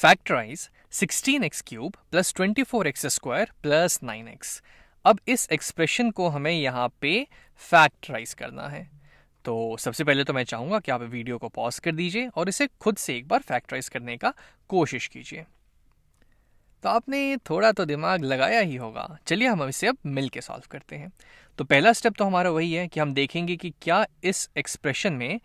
Factorise 16x cube plus 24x square plus 9x अब इस expression को हमें यहाँ पे फैक्टराइज करना है तो सबसे पहले तो मैं चाहूँगा कि आप वीडियो को पॉज कर दीजिए और इसे खुद से एक बार फैक्टराइज करने का कोशिश कीजिए तो आपने थोड़ा तो दिमाग लगाया ही होगा चलिए हम इसे अब मिल के सॉल्व करते हैं तो पहला स्टेप तो हमारा वही है कि हम देखेंगे कि क्या इस एक्सप्रेशन में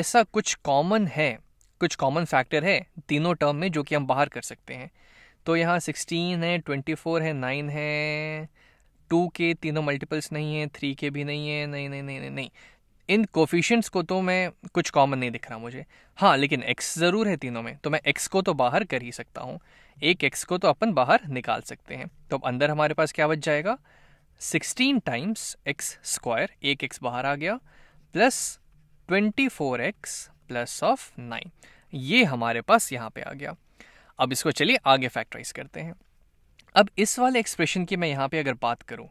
ऐसा कुछ कॉमन है कुछ कॉमन फैक्टर है तीनों टर्म में जो कि हम बाहर कर सकते हैं तो यहाँ सिक्सटीन है ट्वेंटी फोर है नाइन है टू के तीनों मल्टीपल्स नहीं है थ्री के भी नहीं है नहीं नहीं नहीं नहीं, नहीं। इन कोफिशंट्स को तो मैं कुछ कॉमन नहीं दिख रहा मुझे हाँ लेकिन एक्स ज़रूर है तीनों में तो मैं एक्स को तो बाहर कर ही सकता हूँ एक एक्स को तो अपन बाहर निकाल सकते हैं तो अब अंदर हमारे पास क्या बच जाएगा सिक्सटीन टाइम्स एक्स स्क्वायर एक एक्स बाहर आ गया plus twenty four x plus of nine ये हमारे पास यहाँ पे आ गया अब इसको चलिए आगे फैक्टराइज करते हैं अब इस वाले एक्सप्रेशन की मैं यहाँ पे अगर बात करूँ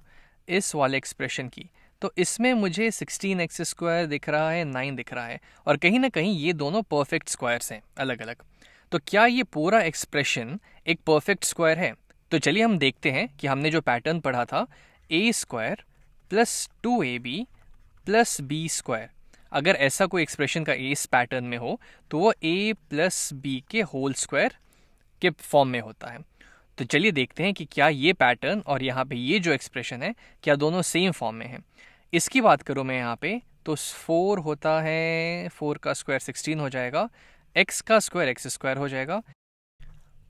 इस वाले एक्सप्रेशन की तो इसमें मुझे सिक्सटीन एक्स स्क्वायर दिख रहा है नाइन दिख रहा है और कहीं ना कहीं ये दोनों परफेक्ट स्क्वायर्स हैं अलग अलग तो क्या ये पूरा एक्सप्रेशन एक परफेक्ट स्क्वायर है तो चलिए हम देखते हैं कि हमने जो पैटर्न पढ़ा था A square plus two A B plus B square अगर ऐसा कोई एक्सप्रेशन का इस पैटर्न में हो तो वो ए प्लस बी के होल स्क्वायर के फॉर्म में होता है तो चलिए देखते हैं कि क्या ये पैटर्न और यहाँ पे ये जो एक्सप्रेशन है क्या दोनों सेम फॉर्म में है इसकी बात करूँ मैं यहाँ पे तो फोर होता है फोर का स्क्वायर सिक्सटीन हो जाएगा एक्स का स्क्वायर एक्स स्क्वायर हो जाएगा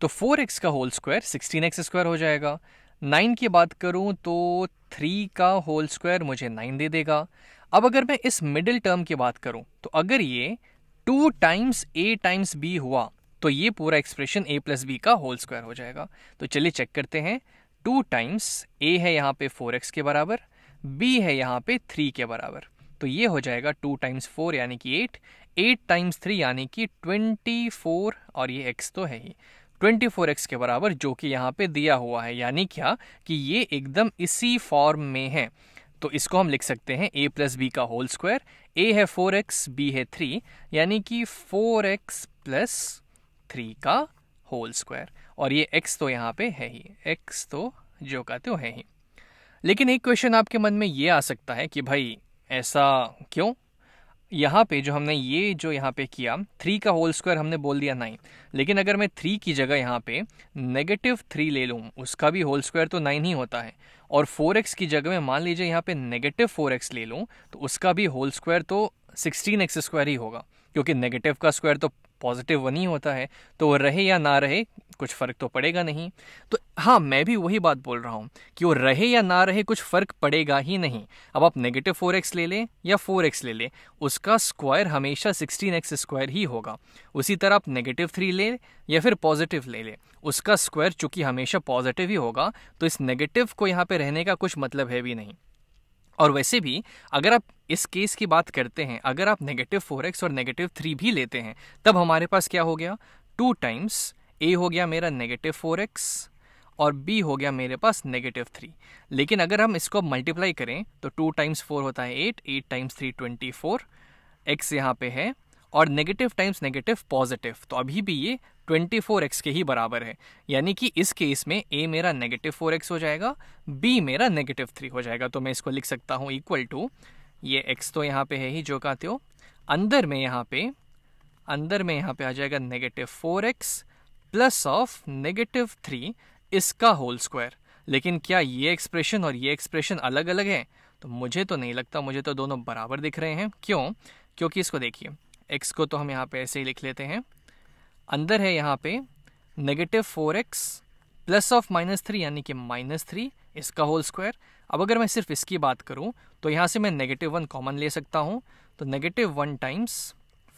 तो फोर एक्स का whole square sixteen x square हो जाएगा नाइन की बात करूँ तो थ्री का होल स्क्वायर मुझे नाइन दे देगा अब अगर मैं इस मिडिल टर्म की बात करूं तो अगर ये two times a times b हुआ तो ये पूरा एक्सप्रेशन ए प्लस बी का होल स्क्वायर हो जाएगा तो चलिए चेक करते हैं टू टाइम्स ए है यहाँ पे फोर एक्स के बराबर बी है यहाँ पे थ्री के बराबर तो ये हो जाएगा टू टाइम्स फोर यानी कि एट एट टाइम्स थ्री यानी कि ट्वेंटी फोर और ये एक्स तो है ही ट्वेंटी फोर एक्स के बराबर जो कि यहाँ पे दिया हुआ है यानी क्या कि ये एकदम इसी फॉर्म में है तो इसको हम लिख सकते हैं ए प्लस बी का होल स्क्वायर ए है फोर एक्स बी है थ्री यानी कि फोर एक्स प्लस थ्री का होल स्क्वायर और ये एक्स तो यहाँ पे है ही एक्स तो जो कहते हो है ही लेकिन एक क्वेश्चन आपके मन में ये आ सकता है कि भाई ऐसा क्यों यहाँ पे जो हमने ये जो यहाँ पे किया थ्री का होल स्क्वायर हमने बोल दिया नाइन लेकिन अगर मैं थ्री की जगह यहाँ पे नेगेटिव थ्री ले लूँ उसका भी होल स्क्वायर तो नाइन ही होता है और फोर एक्स की जगह में मान लीजिए यहाँ पे नेगेटिव फोर एक्स ले लूँ तो उसका भी होल स्क्वायर तो सिक्सटीन एक्स स्क्वायर ही होगा क्योंकि नेगेटिव का स्क्वायर तो पॉजिटिव वन ही होता है तो वो रहे या ना रहे कुछ फ़र्क तो पड़ेगा नहीं तो हाँ मैं भी वही बात बोल रहा हूँ कि वो रहे या ना रहे कुछ फ़र्क पड़ेगा ही नहीं अब आप नेगेटिव फोर एक्स ले लें या फोर एक्स ले लें उसका स्क्वायर हमेशा सिक्सटीन एक्स स्क्वायर ही होगा उसी तरह आप नेगेटिव थ्री लें या फिर पॉजिटिव ले लें उसका स्क्वायर चूँकि हमेशा पॉजिटिव ही होगा तो इस नेगेटिव को यहाँ पर रहने का कुछ मतलब है भी नहीं और वैसे भी अगर आप इस केस की बात करते हैं अगर आप नेगेटिव फोर एक्स और नेगेटिव थ्री भी लेते हैं तब हमारे पास क्या हो गया टू टाइम्स ए हो गया मेरा नेगेटिव फोर एक्स और बी हो गया मेरे पास नेगेटिव थ्री लेकिन अगर हम इसको मल्टीप्लाई करें तो टू टाइम्स फोर होता है eight eight times three twenty four x यहाँ पे है और नेगेटिव टाइम्स नेगेटिव पॉजिटिव तो अभी भी ये ट्वेंटी फोर एक्स के ही बराबर है यानी कि इस केस में ए मेरा नेगेटिव फोर एक्स हो जाएगा बी मेरा नेगेटिव थ्री हो जाएगा तो मैं इसको लिख सकता हूँ इक्वल टू ये एक्स तो यहाँ पे है ही जो कहते हो अंदर में यहाँ पे अंदर में यहाँ पे आ जाएगा negative four x plus of negative three इसका होल स्क्वायर लेकिन क्या ये एक्सप्रेशन और ये एक्सप्रेशन अलग अलग है तो मुझे तो नहीं लगता मुझे तो दोनों बराबर दिख रहे हैं क्यों क्योंकि इसको देखिए एक्स को तो हम यहाँ पे ऐसे ही लिख लेते हैं अंदर है यहाँ पे negative four x plus of minus three यानी कि माइनस थ्री इसका होल स्क्वायर अब अगर मैं सिर्फ इसकी बात करूँ तो यहाँ से मैं नेगेटिव वन कॉमन ले सकता हूँ तो negative one times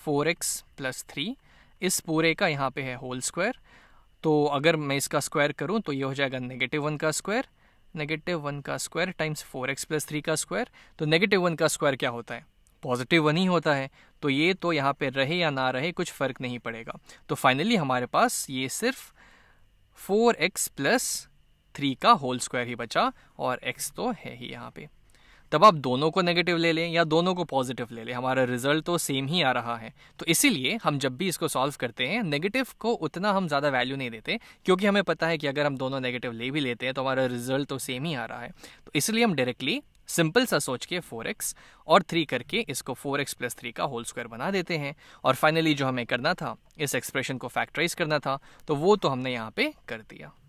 four x plus three इस पूरे का यहाँ पे है होल स्क्वायर तो अगर मैं इसका स्क्वायर करूँ तो ये हो जाएगा नेगेटिव वन का स्क्वायर नेगेटिव वन का square times four x plus three का स्क्वायर तो नेगेटिव वन का स्क्वायर क्या होता है पॉजिटिव वन ही होता है तो ये तो यहाँ पे रहे या ना रहे कुछ फ़र्क नहीं पड़ेगा तो फाइनली हमारे पास ये सिर्फ फोर एक्स प्लस थ्री का होल स्क्वायर ही बचा और एक्स तो है ही यहाँ पे तब आप दोनों को नेगेटिव ले लें या दोनों को पॉजिटिव ले लें हमारा रिजल्ट तो सेम ही आ रहा है तो इसीलिए हम जब भी इसको सॉल्व करते हैं नेगेटिव को उतना हम ज़्यादा वैल्यू नहीं देते क्योंकि हमें पता है कि अगर हम दोनों नेगेटिव ले भी लेते हैं तो हमारा रिजल्ट तो सेम ही आ रहा है तो इसलिए हम डायरेक्टली सिंपल सा सोच के फोर एक्स और थ्री करके इसको फोर एक्स प्लस थ्री का होल स्क्वायर बना देते हैं और फाइनली जो हमें करना था इस एक्सप्रेशन को फैक्टराइज करना था तो वो तो हमने यहाँ पे कर दिया